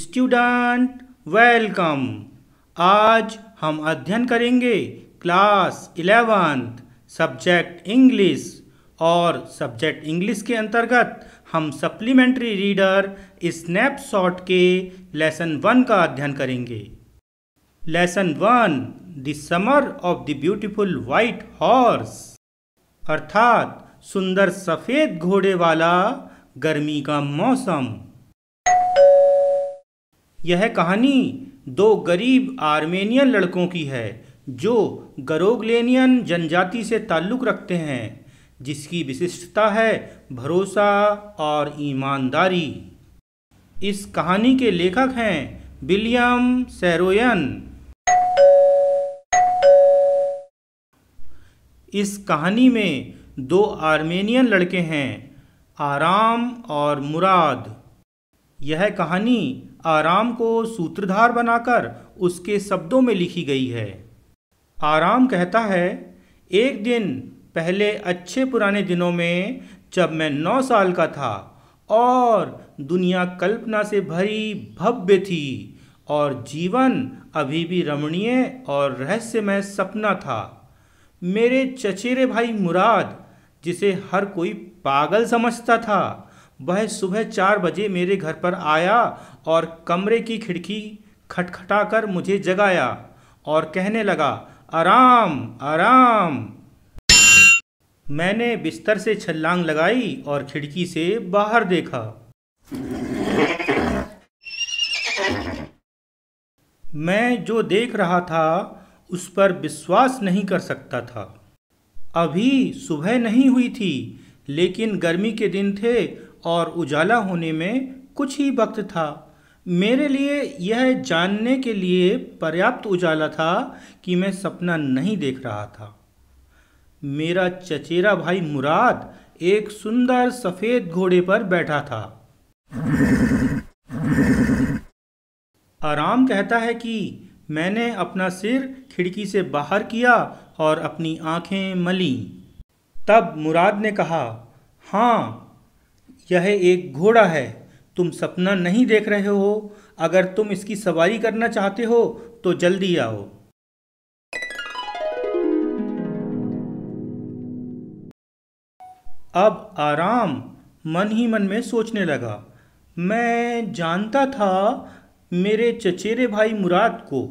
Student welcome आज हम अध्ययन करेंगे क्लास इलेवेंथ सब्जेक्ट इंग्लिश और सब्जेक्ट इंग्लिश के अंतर्गत हम सप्लीमेंट्री रीडर स्नैपशॉट के लेसन वन का अध्ययन करेंगे lesson one the summer of the beautiful white horse अर्थात सुंदर सफ़ेद घोड़े वाला गर्मी का मौसम यह कहानी दो गरीब आर्मेनियन लड़कों की है जो गरोगलेनियन जनजाति से ताल्लुक़ रखते हैं जिसकी विशिष्टता है भरोसा और ईमानदारी इस कहानी के लेखक हैं विलियम सैरोयन इस कहानी में दो आर्मेनियन लड़के हैं आराम और मुराद यह कहानी आराम को सूत्रधार बनाकर उसके शब्दों में लिखी गई है आराम कहता है एक दिन पहले अच्छे पुराने दिनों में जब मैं नौ साल का था और दुनिया कल्पना से भरी भव्य थी और जीवन अभी भी रमणीय और रहस्यमय सपना था मेरे चचेरे भाई मुराद जिसे हर कोई पागल समझता था वह सुबह चार बजे मेरे घर पर आया और कमरे की खिड़की खटखटाकर मुझे जगाया और कहने लगा आराम आराम मैंने बिस्तर से छलांग लगाई और खिड़की से बाहर देखा मैं जो देख रहा था उस पर विश्वास नहीं कर सकता था अभी सुबह नहीं हुई थी लेकिन गर्मी के दिन थे और उजाला होने में कुछ ही वक्त था मेरे लिए यह जानने के लिए पर्याप्त उजाला था कि मैं सपना नहीं देख रहा था मेरा चचेरा भाई मुराद एक सुंदर सफ़ेद घोड़े पर बैठा था आराम कहता है कि मैंने अपना सिर खिड़की से बाहर किया और अपनी आंखें मली तब मुराद ने कहा हाँ यह एक घोड़ा है तुम सपना नहीं देख रहे हो अगर तुम इसकी सवारी करना चाहते हो तो जल्दी आओ अब आराम मन ही मन में सोचने लगा मैं जानता था मेरे चचेरे भाई मुराद को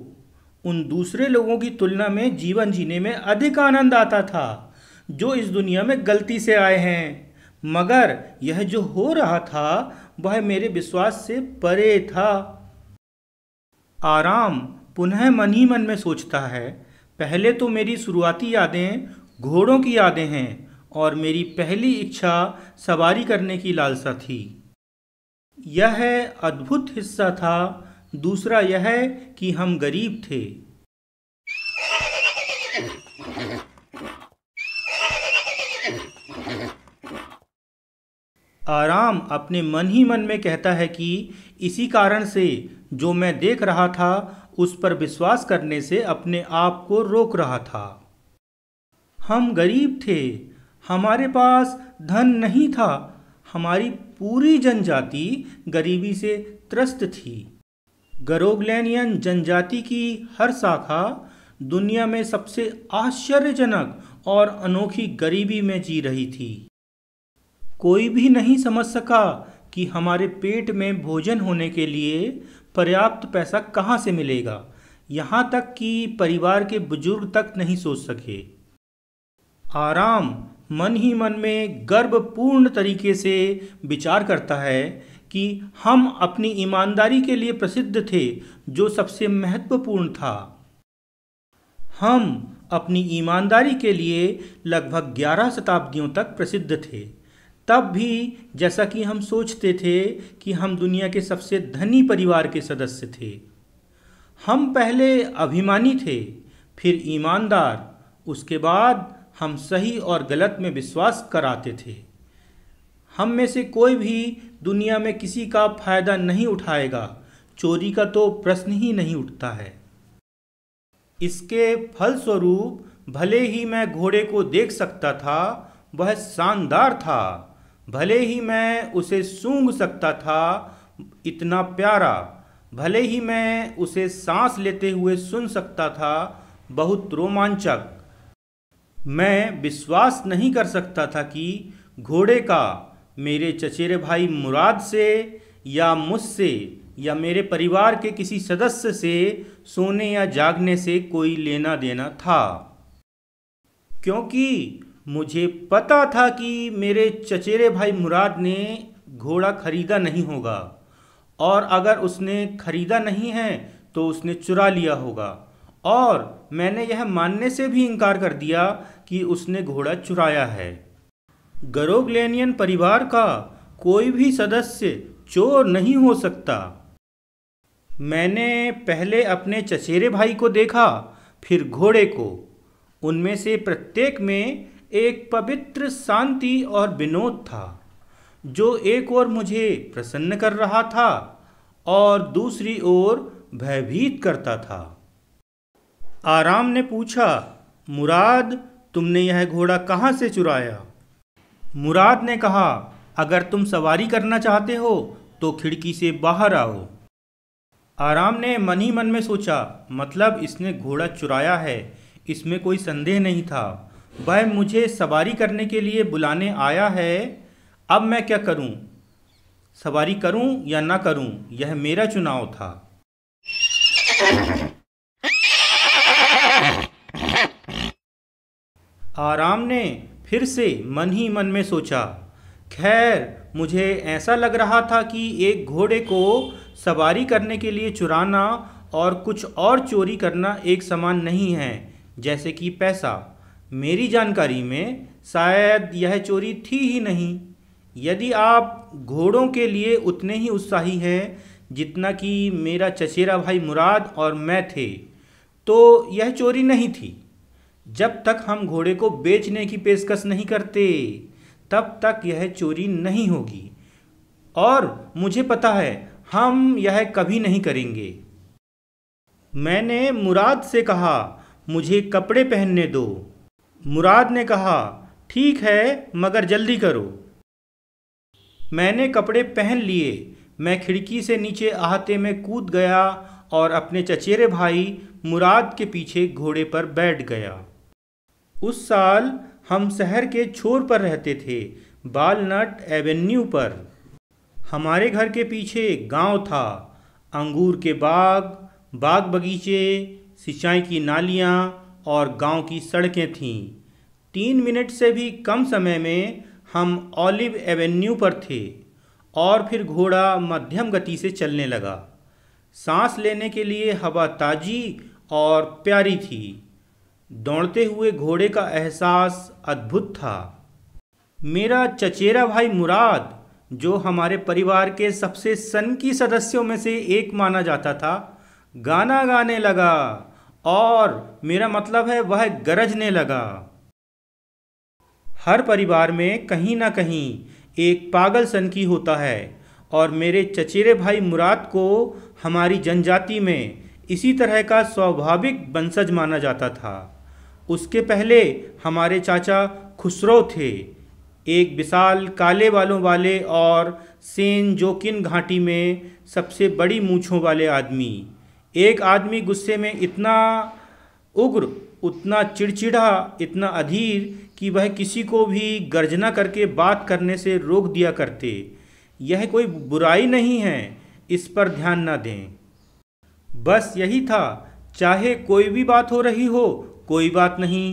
उन दूसरे लोगों की तुलना में जीवन जीने में अधिक आनंद आता था जो इस दुनिया में गलती से आए हैं मगर यह जो हो रहा था वह मेरे विश्वास से परे था आराम पुनः मन ही मन में सोचता है पहले तो मेरी शुरुआती यादें घोड़ों की यादें हैं और मेरी पहली इच्छा सवारी करने की लालसा थी यह अद्भुत हिस्सा था दूसरा यह कि हम गरीब थे आराम अपने मन ही मन में कहता है कि इसी कारण से जो मैं देख रहा था उस पर विश्वास करने से अपने आप को रोक रहा था हम गरीब थे हमारे पास धन नहीं था हमारी पूरी जनजाति गरीबी से त्रस्त थी गरोगलैनियन जनजाति की हर शाखा दुनिया में सबसे आश्चर्यजनक और अनोखी गरीबी में जी रही थी कोई भी नहीं समझ सका कि हमारे पेट में भोजन होने के लिए पर्याप्त पैसा कहाँ से मिलेगा यहाँ तक कि परिवार के बुजुर्ग तक नहीं सोच सके आराम मन ही मन में गर्वपूर्ण तरीके से विचार करता है कि हम अपनी ईमानदारी के लिए प्रसिद्ध थे जो सबसे महत्वपूर्ण था हम अपनी ईमानदारी के लिए लगभग 11 शताब्दियों तक प्रसिद्ध थे तब भी जैसा कि हम सोचते थे कि हम दुनिया के सबसे धनी परिवार के सदस्य थे हम पहले अभिमानी थे फिर ईमानदार उसके बाद हम सही और गलत में विश्वास कराते थे हम में से कोई भी दुनिया में किसी का फायदा नहीं उठाएगा चोरी का तो प्रश्न ही नहीं उठता है इसके फलस्वरूप भले ही मैं घोड़े को देख सकता था वह शानदार था भले ही मैं उसे सूंघ सकता था इतना प्यारा भले ही मैं उसे सांस लेते हुए सुन सकता था बहुत रोमांचक मैं विश्वास नहीं कर सकता था कि घोड़े का मेरे चचेरे भाई मुराद से या मुझसे या मेरे परिवार के किसी सदस्य से सोने या जागने से कोई लेना देना था क्योंकि मुझे पता था कि मेरे चचेरे भाई मुराद ने घोड़ा खरीदा नहीं होगा और अगर उसने खरीदा नहीं है तो उसने चुरा लिया होगा और मैंने यह मानने से भी इनकार कर दिया कि उसने घोड़ा चुराया है गरोगलेनियन परिवार का कोई भी सदस्य चोर नहीं हो सकता मैंने पहले अपने चचेरे भाई को देखा फिर घोड़े को उनमें से प्रत्येक में एक पवित्र शांति और विनोद था जो एक ओर मुझे प्रसन्न कर रहा था और दूसरी ओर भयभीत करता था आराम ने पूछा मुराद तुमने यह घोड़ा कहाँ से चुराया मुराद ने कहा अगर तुम सवारी करना चाहते हो तो खिड़की से बाहर आओ आराम ने मन ही मन में सोचा मतलब इसने घोड़ा चुराया है इसमें कोई संदेह नहीं था वह मुझे सवारी करने के लिए बुलाने आया है अब मैं क्या करूं? सवारी करूं या ना करूं? यह मेरा चुनाव था आराम ने फिर से मन ही मन में सोचा खैर मुझे ऐसा लग रहा था कि एक घोड़े को सवारी करने के लिए चुराना और कुछ और चोरी करना एक समान नहीं है जैसे कि पैसा मेरी जानकारी में शायद यह चोरी थी ही नहीं यदि आप घोड़ों के लिए उतने ही उत्साही हैं जितना कि मेरा चचेरा भाई मुराद और मैं थे तो यह चोरी नहीं थी जब तक हम घोड़े को बेचने की पेशकश नहीं करते तब तक यह चोरी नहीं होगी और मुझे पता है हम यह कभी नहीं करेंगे मैंने मुराद से कहा मुझे कपड़े पहनने दो मुराद ने कहा ठीक है मगर जल्दी करो मैंने कपड़े पहन लिए मैं खिड़की से नीचे आहते में कूद गया और अपने चचेरे भाई मुराद के पीछे घोड़े पर बैठ गया उस साल हम शहर के छोर पर रहते थे बालनट एवेन्यू पर हमारे घर के पीछे गांव था अंगूर के बाग बाग बगीचे सिंचाई की नालियाँ और गांव की सड़कें थीं तीन मिनट से भी कम समय में हम ऑलिव एवेन्यू पर थे और फिर घोड़ा मध्यम गति से चलने लगा सांस लेने के लिए हवा ताजी और प्यारी थी दौड़ते हुए घोड़े का एहसास अद्भुत था मेरा चचेरा भाई मुराद जो हमारे परिवार के सबसे सनकी सदस्यों में से एक माना जाता था गाना गाने लगा और मेरा मतलब है वह गरजने लगा हर परिवार में कहीं ना कहीं एक पागल सनकी होता है और मेरे चचेरे भाई मुराद को हमारी जनजाति में इसी तरह का स्वाभाविक वंशज माना जाता था उसके पहले हमारे चाचा खुसरो थे एक विशाल काले बालों वाले और सेन जोकिन घाटी में सबसे बड़ी मूछों वाले आदमी एक आदमी गुस्से में इतना उग्र उतना चिड़चिड़ा इतना अधीर कि वह किसी को भी गर्जना करके बात करने से रोक दिया करते यह कोई बुराई नहीं है इस पर ध्यान न दें बस यही था चाहे कोई भी बात हो रही हो कोई बात नहीं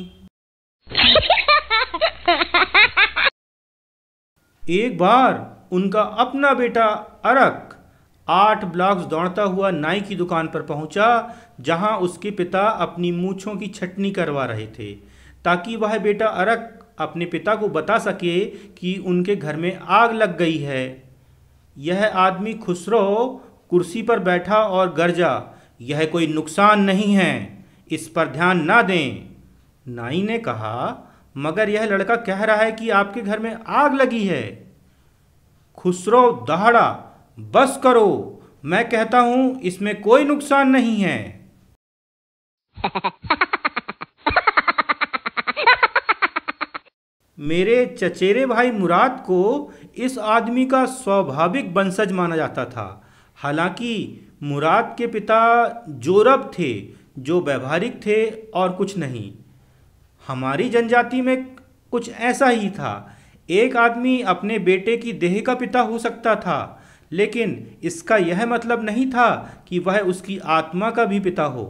एक बार उनका अपना बेटा अरक आठ ब्लॉक्स दौड़ता हुआ नाई की दुकान पर पहुंचा जहां उसके पिता अपनी मूछों की छटनी करवा रहे थे ताकि वह बेटा अरक अपने पिता को बता सके कि उनके घर में आग लग गई है यह आदमी खुसरो कुर्सी पर बैठा और गरजा यह कोई नुकसान नहीं है इस पर ध्यान ना दें नाई ने कहा मगर यह लड़का कह रहा है कि आपके घर में आग लगी है खुसरो दहाड़ा बस करो मैं कहता हूं इसमें कोई नुकसान नहीं है मेरे चचेरे भाई मुराद को इस आदमी का स्वाभाविक वंशज माना जाता था हालांकि मुराद के पिता जोरब थे जो व्यवहारिक थे और कुछ नहीं हमारी जनजाति में कुछ ऐसा ही था एक आदमी अपने बेटे की देह का पिता हो सकता था लेकिन इसका यह मतलब नहीं था कि वह उसकी आत्मा का भी पिता हो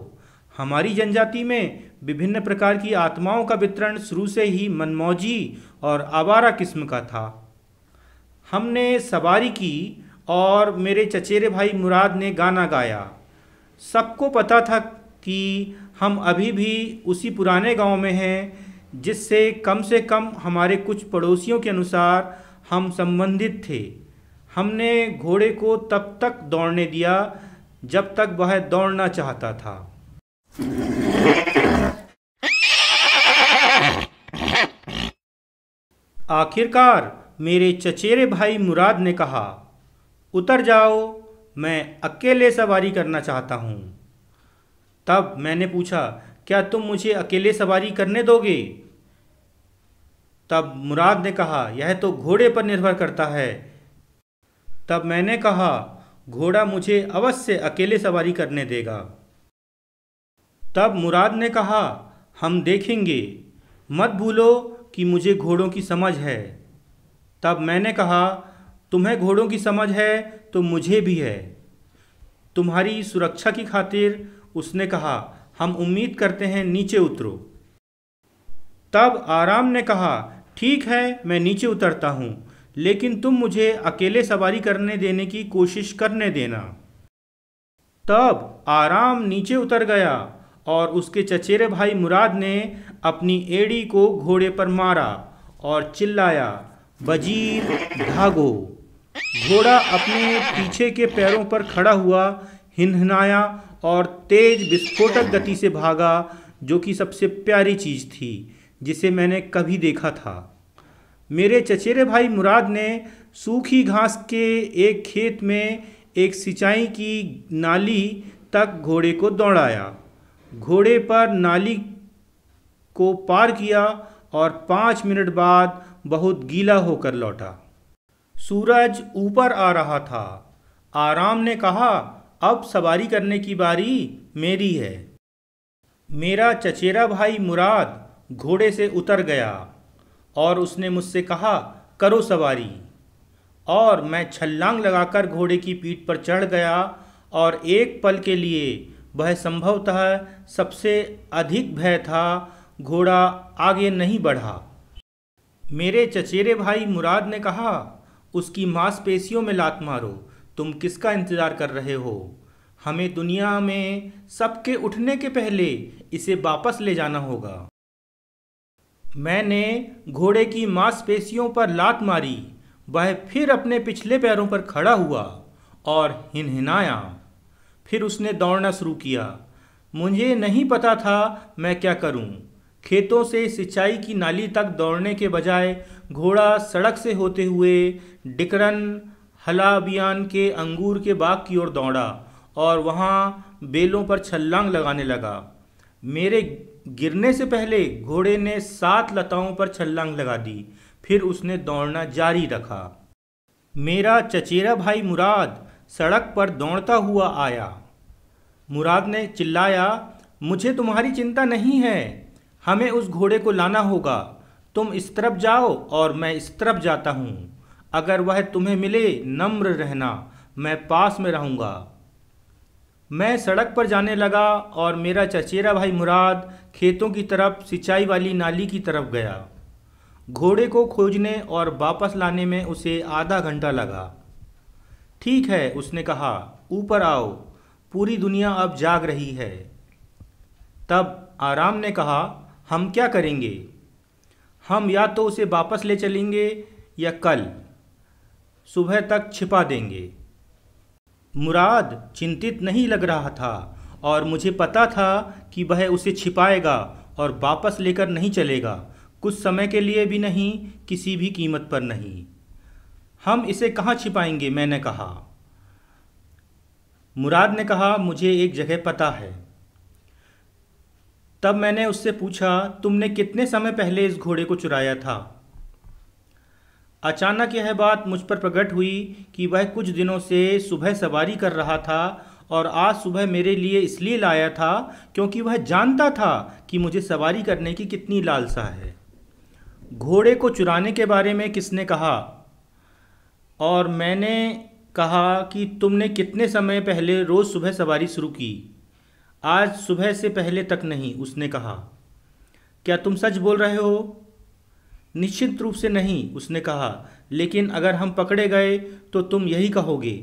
हमारी जनजाति में विभिन्न प्रकार की आत्माओं का वितरण शुरू से ही मनमौजी और आवारा किस्म का था हमने सवारी की और मेरे चचेरे भाई मुराद ने गाना गाया सबको पता था कि हम अभी भी उसी पुराने गांव में हैं जिससे कम से कम हमारे कुछ पड़ोसियों के अनुसार हम संबंधित थे हमने घोड़े को तब तक दौड़ने दिया जब तक वह दौड़ना चाहता था आखिरकार मेरे चचेरे भाई मुराद ने कहा उतर जाओ मैं अकेले सवारी करना चाहता हूँ तब मैंने पूछा क्या तुम मुझे अकेले सवारी करने दोगे तब मुराद ने कहा यह तो घोड़े पर निर्भर करता है तब मैंने कहा घोड़ा मुझे अवश्य अकेले सवारी करने देगा तब मुराद ने कहा हम देखेंगे मत भूलो कि मुझे घोड़ों की समझ है तब मैंने कहा तुम्हें घोड़ों की समझ है तो मुझे भी है तुम्हारी सुरक्षा की खातिर उसने कहा हम उम्मीद करते हैं नीचे उतरो तब आराम ने कहा ठीक है मैं नीचे उतरता हूँ लेकिन तुम मुझे अकेले सवारी करने देने की कोशिश करने देना तब आराम नीचे उतर गया और उसके चचेरे भाई मुराद ने अपनी एड़ी को घोड़े पर मारा और चिल्लाया बजीर भागो घोड़ा अपने पीछे के पैरों पर खड़ा हुआ हिन्हनाया और तेज विस्फोटक गति से भागा जो कि सबसे प्यारी चीज़ थी जिसे मैंने कभी देखा था मेरे चचेरे भाई मुराद ने सूखी घास के एक खेत में एक सिंचाई की नाली तक घोड़े को दौड़ाया घोड़े पर नाली को पार किया और पाँच मिनट बाद बहुत गीला होकर लौटा सूरज ऊपर आ रहा था आराम ने कहा अब सवारी करने की बारी मेरी है मेरा चचेरा भाई मुराद घोड़े से उतर गया और उसने मुझसे कहा करो सवारी और मैं छलांग लगाकर घोड़े की पीठ पर चढ़ गया और एक पल के लिए वह संभवतः सबसे अधिक भय था घोड़ा आगे नहीं बढ़ा मेरे चचेरे भाई मुराद ने कहा उसकी मांसपेशियों में लात मारो तुम किसका इंतज़ार कर रहे हो हमें दुनिया में सबके उठने के पहले इसे वापस ले जाना होगा मैंने घोड़े की मांसपेशियों पर लात मारी वह फिर अपने पिछले पैरों पर खड़ा हुआ और हिनहिनाया फिर उसने दौड़ना शुरू किया मुझे नहीं पता था मैं क्या करूं। खेतों से सिंचाई की नाली तक दौड़ने के बजाय घोड़ा सड़क से होते हुए डिकरन हलाबियान के अंगूर के बाग की ओर दौड़ा और वहाँ बेलों पर छलांग लगाने लगा मेरे गिरने से पहले घोड़े ने सात लताओं पर छलांग लगा दी फिर उसने दौड़ना जारी रखा मेरा चचेरा भाई मुराद सड़क पर दौड़ता हुआ आया मुराद ने चिल्लाया मुझे तुम्हारी चिंता नहीं है हमें उस घोड़े को लाना होगा तुम इस तरफ जाओ और मैं इस तरफ जाता हूँ अगर वह तुम्हें मिले नम्र रहना मैं पास में रहूँगा मैं सड़क पर जाने लगा और मेरा चचेरा भाई मुराद खेतों की तरफ सिंचाई वाली नाली की तरफ गया घोड़े को खोजने और वापस लाने में उसे आधा घंटा लगा ठीक है उसने कहा ऊपर आओ पूरी दुनिया अब जाग रही है तब आराम ने कहा हम क्या करेंगे हम या तो उसे वापस ले चलेंगे या कल सुबह तक छिपा देंगे मुराद चिंतित नहीं लग रहा था और मुझे पता था कि वह उसे छिपाएगा और वापस लेकर नहीं चलेगा कुछ समय के लिए भी नहीं किसी भी कीमत पर नहीं हम इसे कहाँ छिपाएंगे मैंने कहा मुराद ने कहा मुझे एक जगह पता है तब मैंने उससे पूछा तुमने कितने समय पहले इस घोड़े को चुराया था अचानक यह बात मुझ पर प्रकट हुई कि वह कुछ दिनों से सुबह सवारी कर रहा था और आज सुबह मेरे लिए इसलिए लाया था क्योंकि वह जानता था कि मुझे सवारी करने की कितनी लालसा है घोड़े को चुराने के बारे में किसने कहा और मैंने कहा कि तुमने कितने समय पहले रोज़ सुबह सवारी शुरू की आज सुबह से पहले तक नहीं उसने कहा क्या तुम सच बोल रहे हो निश्चित रूप से नहीं उसने कहा लेकिन अगर हम पकड़े गए तो तुम यही कहोगे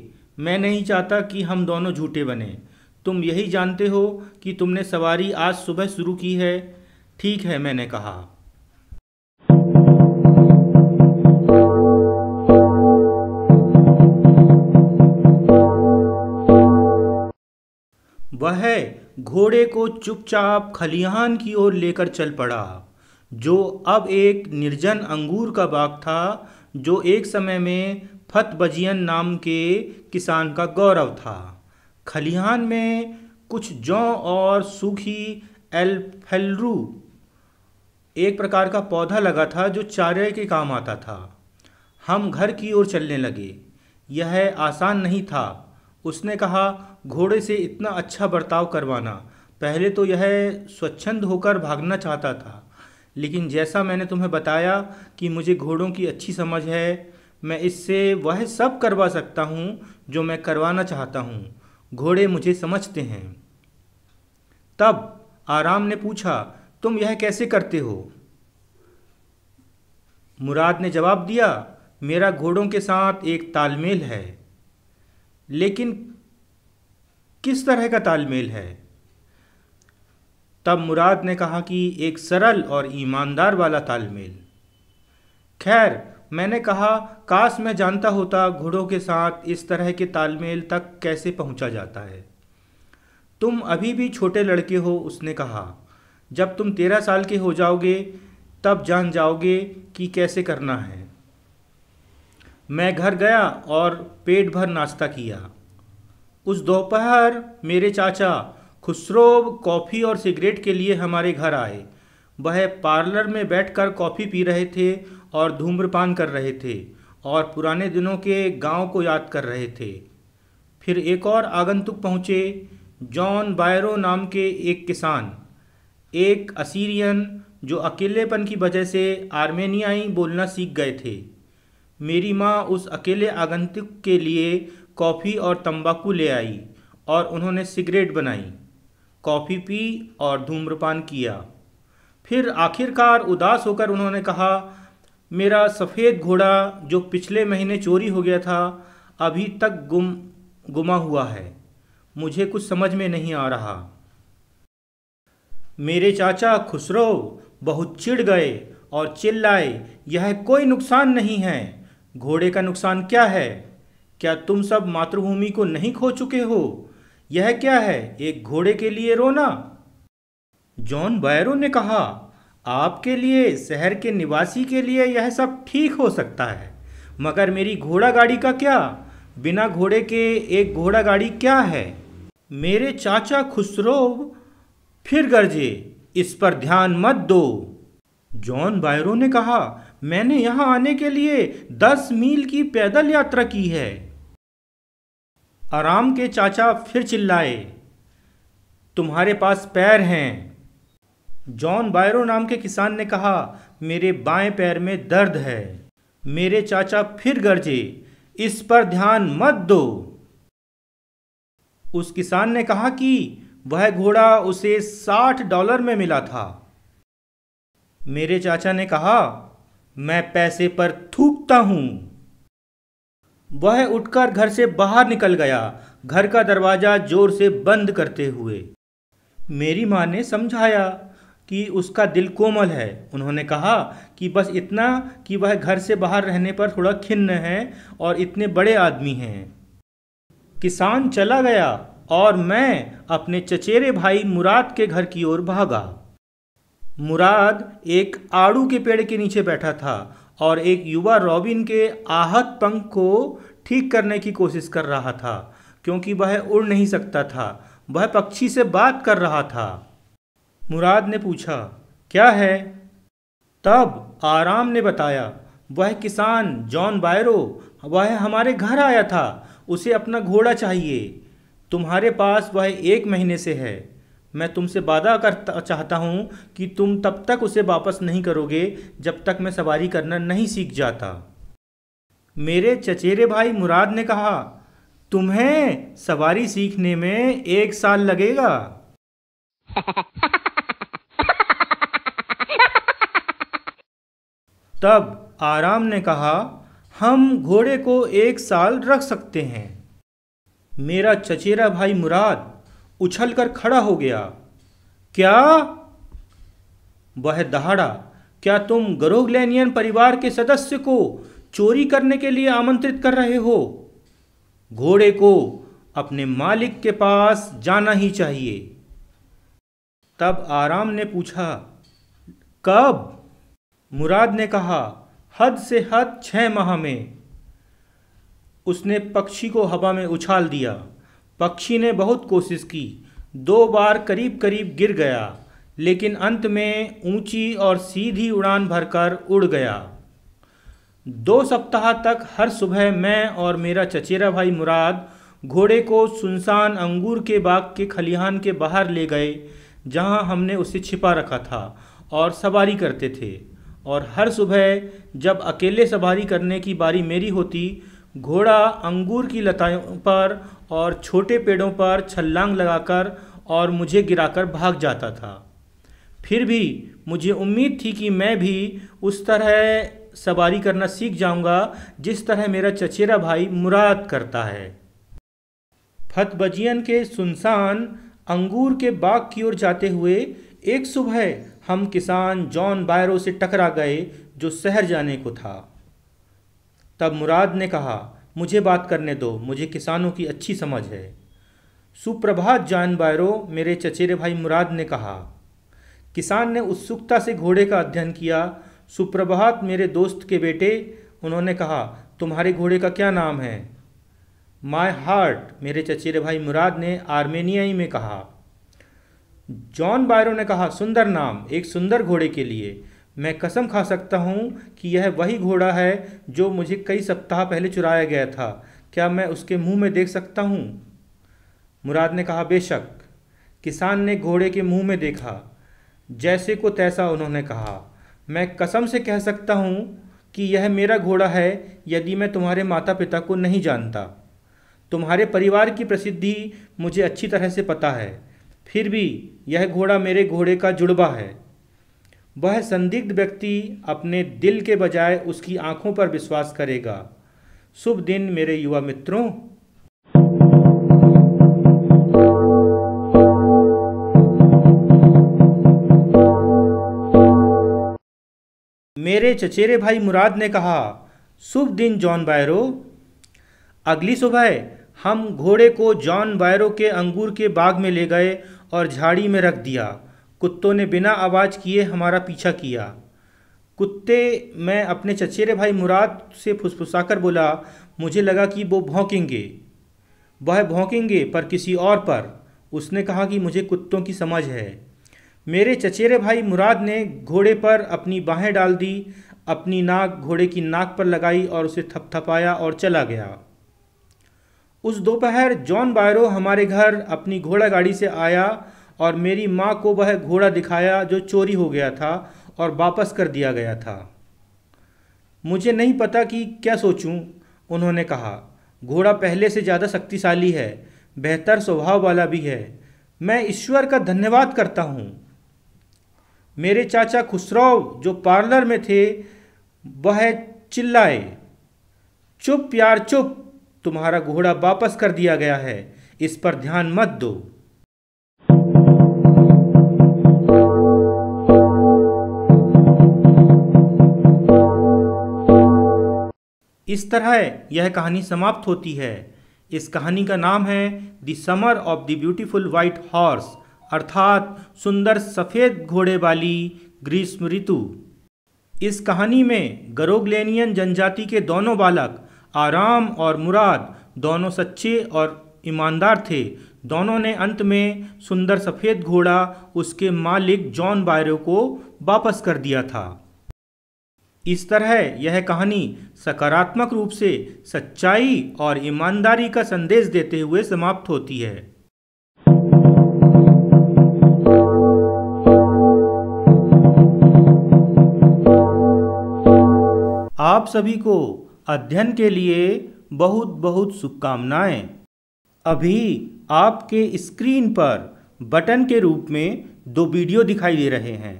मैं नहीं चाहता कि हम दोनों झूठे बने तुम यही जानते हो कि तुमने सवारी आज सुबह शुरू की है ठीक है मैंने कहा वह घोड़े को चुपचाप खलिहान की ओर लेकर चल पड़ा जो अब एक निर्जन अंगूर का बाग था जो एक समय में फत बजियन नाम के किसान का गौरव था खलिहान में कुछ जौ और सूखी एल्फेलरू एक प्रकार का पौधा लगा था जो चारे के काम आता था हम घर की ओर चलने लगे यह आसान नहीं था उसने कहा घोड़े से इतना अच्छा बर्ताव करवाना पहले तो यह स्वच्छंद होकर भागना चाहता था लेकिन जैसा मैंने तुम्हें बताया कि मुझे घोड़ों की अच्छी समझ है मैं इससे वह सब करवा सकता हूँ जो मैं करवाना चाहता हूँ घोड़े मुझे समझते हैं तब आराम ने पूछा तुम यह कैसे करते हो मुराद ने जवाब दिया मेरा घोड़ों के साथ एक तालमेल है लेकिन किस तरह का तालमेल है तब मुराद ने कहा कि एक सरल और ईमानदार वाला तालमेल खैर मैंने कहा काश मैं जानता होता घोड़ों के साथ इस तरह के तालमेल तक कैसे पहुंचा जाता है तुम अभी भी छोटे लड़के हो उसने कहा जब तुम तेरह साल के हो जाओगे तब जान जाओगे कि कैसे करना है मैं घर गया और पेट भर नाश्ता किया उस दोपहर मेरे चाचा खुसरो कॉफ़ी और सिगरेट के लिए हमारे घर आए वह पार्लर में बैठकर कॉफ़ी पी रहे थे और धूम्रपान कर रहे थे और पुराने दिनों के गांव को याद कर रहे थे फिर एक और आगंतुक पहुँचे जॉन बायरो नाम के एक किसान एक असीरियन जो अकेलेपन की वजह से आर्मेनियाई बोलना सीख गए थे मेरी माँ उस अकेले आगंतुक के लिए कॉफ़ी और तंबाकू ले आई और उन्होंने सिगरेट बनाई कॉफ़ी पी और धूम्रपान किया फिर आखिरकार उदास होकर उन्होंने कहा मेरा सफ़ेद घोड़ा जो पिछले महीने चोरी हो गया था अभी तक गुम गुमा हुआ है मुझे कुछ समझ में नहीं आ रहा मेरे चाचा खुसरो बहुत चिढ़ गए और चिल्लाए यह कोई नुकसान नहीं है घोड़े का नुकसान क्या है क्या तुम सब मातृभूमि को नहीं खो चुके हो यह क्या है एक घोड़े के लिए रोना जॉन बायरो ने कहा आपके लिए शहर के निवासी के लिए यह सब ठीक हो सकता है मगर मेरी घोड़ा गाड़ी का क्या बिना घोड़े के एक घोड़ा गाड़ी क्या है मेरे चाचा खुसरो फिर गर्जे इस पर ध्यान मत दो जॉन बायरो ने कहा मैंने यहाँ आने के लिए दस मील की पैदल यात्रा की है आराम के चाचा फिर चिल्लाए तुम्हारे पास पैर हैं जॉन बायरो नाम के किसान ने कहा मेरे बाएं पैर में दर्द है मेरे चाचा फिर गरजे इस पर ध्यान मत दो उस किसान ने कहा कि वह घोड़ा उसे साठ डॉलर में मिला था मेरे चाचा ने कहा मैं पैसे पर थूकता हूँ वह उठकर घर से बाहर निकल गया घर का दरवाज़ा जोर से बंद करते हुए मेरी माँ ने समझाया कि उसका दिल कोमल है उन्होंने कहा कि बस इतना कि वह घर से बाहर रहने पर थोड़ा खिन्न है और इतने बड़े आदमी हैं किसान चला गया और मैं अपने चचेरे भाई मुराद के घर की ओर भागा मुराद एक आड़ू के पेड़ के नीचे बैठा था और एक युवा रॉबिन के आहत पंख को ठीक करने की कोशिश कर रहा था क्योंकि वह उड़ नहीं सकता था वह पक्षी से बात कर रहा था मुराद ने पूछा क्या है तब आराम ने बताया वह किसान जॉन बायरो वह हमारे घर आया था उसे अपना घोड़ा चाहिए तुम्हारे पास वह एक महीने से है मैं तुमसे वादा कर चाहता हूँ कि तुम तब तक उसे वापस नहीं करोगे जब तक मैं सवारी करना नहीं सीख जाता मेरे चचेरे भाई मुराद ने कहा तुम्हें सवारी सीखने में एक साल लगेगा तब आराम ने कहा हम घोड़े को एक साल रख सकते हैं मेरा चचेरा भाई मुराद उछल कर खड़ा हो गया क्या वह दहाड़ा क्या तुम गरोगलैनियन परिवार के सदस्य को चोरी करने के लिए आमंत्रित कर रहे हो घोड़े को अपने मालिक के पास जाना ही चाहिए तब आराम ने पूछा कब मुराद ने कहा हद से हद छह माह में उसने पक्षी को हवा में उछाल दिया पक्षी ने बहुत कोशिश की दो बार करीब करीब गिर गया लेकिन अंत में ऊंची और सीधी उड़ान भरकर उड़ गया दो सप्ताह तक हर सुबह मैं और मेरा चचेरा भाई मुराद घोड़े को सुनसान अंगूर के बाग के खलिहान के बाहर ले गए जहां हमने उसे छिपा रखा था और सवारी करते थे और हर सुबह जब अकेले सवारी करने की बारी मेरी होती घोड़ा अंगूर की लताओं पर और छोटे पेड़ों पर छलांग लगाकर और मुझे गिराकर भाग जाता था फिर भी मुझे उम्मीद थी कि मैं भी उस तरह सवारी करना सीख जाऊंगा जिस तरह मेरा चचेरा भाई मुराद करता है फतबजियन के सुनसान अंगूर के बाग की ओर जाते हुए एक सुबह हम किसान जॉन बायरो से टकरा गए जो शहर जाने को था तब मुराद ने कहा मुझे बात करने दो मुझे किसानों की अच्छी समझ है सुप्रभात जान बायरो मेरे चचेरे भाई मुराद ने कहा किसान ने उत्सुकता से घोड़े का अध्ययन किया सुप्रभात मेरे दोस्त के बेटे उन्होंने कहा तुम्हारे घोड़े का क्या नाम है माय हार्ट मेरे चचेरे भाई मुराद ने आर्मेनियाई में कहा जॉन बायरो ने कहा सुंदर नाम एक सुंदर घोड़े के लिए मैं कसम खा सकता हूँ कि यह वही घोड़ा है जो मुझे कई सप्ताह पहले चुराया गया था क्या मैं उसके मुंह में देख सकता हूँ मुराद ने कहा बेशक किसान ने घोड़े के मुंह में देखा जैसे को तैसा उन्होंने कहा मैं कसम से कह सकता हूँ कि यह मेरा घोड़ा है यदि मैं तुम्हारे माता पिता को नहीं जानता तुम्हारे परिवार की प्रसिद्धि मुझे अच्छी तरह से पता है फिर भी यह घोड़ा मेरे घोड़े का जुड़वा है वह संदिग्ध व्यक्ति अपने दिल के बजाय उसकी आंखों पर विश्वास करेगा शुभ दिन मेरे युवा मित्रों मेरे चचेरे भाई मुराद ने कहा शुभ दिन जॉन बायरो अगली सुबह हम घोड़े को जॉन बायरो के अंगूर के बाग में ले गए और झाड़ी में रख दिया कुत्तों ने बिना आवाज़ किए हमारा पीछा किया कुत्ते मैं अपने चचेरे भाई मुराद से फुसफुसाकर बोला मुझे लगा कि वो भौंकेंगे वह भौंकेंगे पर किसी और पर उसने कहा कि मुझे कुत्तों की समझ है मेरे चचेरे भाई मुराद ने घोड़े पर अपनी बाहें डाल दी अपनी नाक घोड़े की नाक पर लगाई और उसे थपथपाया और चला गया उस दोपहर जॉन बायरो हमारे घर अपनी घोड़ा गाड़ी से आया और मेरी माँ को वह घोड़ा दिखाया जो चोरी हो गया था और वापस कर दिया गया था मुझे नहीं पता कि क्या सोचूं, उन्होंने कहा घोड़ा पहले से ज़्यादा शक्तिशाली है बेहतर स्वभाव वाला भी है मैं ईश्वर का धन्यवाद करता हूँ मेरे चाचा खुसराव जो पार्लर में थे वह चिल्लाए चुप यार चुप तुम्हारा घोड़ा वापस कर दिया गया है इस पर ध्यान मत दो इस तरह यह कहानी समाप्त होती है इस कहानी का नाम है the summer of the beautiful white horse अर्थात सुंदर सफ़ेद घोड़े वाली ग्रीष्म ऋतु इस कहानी में गरोग्लेनियन जनजाति के दोनों बालक आराम और मुराद दोनों सच्चे और ईमानदार थे दोनों ने अंत में सुंदर सफ़ेद घोड़ा उसके मालिक जॉन बायरो को वापस कर दिया था इस तरह यह कहानी सकारात्मक रूप से सच्चाई और ईमानदारी का संदेश देते हुए समाप्त होती है आप सभी को अध्ययन के लिए बहुत बहुत शुभकामनाएं अभी आपके स्क्रीन पर बटन के रूप में दो वीडियो दिखाई दे रहे हैं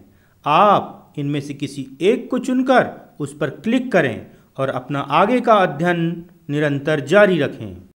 आप इनमें से किसी एक को चुनकर उस पर क्लिक करें और अपना आगे का अध्ययन निरंतर जारी रखें